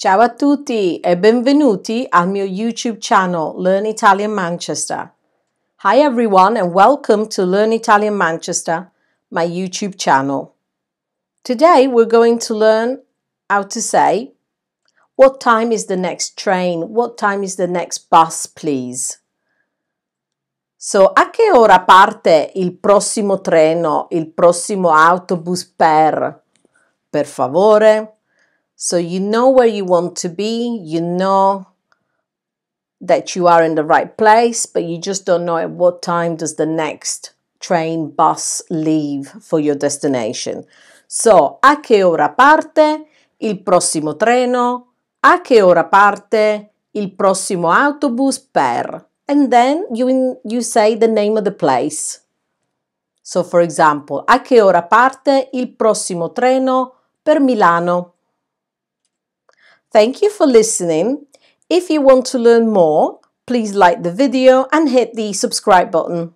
Ciao a tutti e benvenuti al mio YouTube channel Learn Italian Manchester. Hi everyone and welcome to Learn Italian Manchester, my YouTube channel. Today we're going to learn how to say what time is the next train? What time is the next bus, please? So, a che ora parte il prossimo treno, il prossimo autobus per? Per favore? So you know where you want to be, you know that you are in the right place, but you just don't know at what time does the next train bus leave for your destination. So, a che ora parte il prossimo treno? A che ora parte il prossimo autobus per? And then you in, you say the name of the place. So, for example, a che ora parte il prossimo treno per Milano? Thank you for listening. If you want to learn more, please like the video and hit the subscribe button.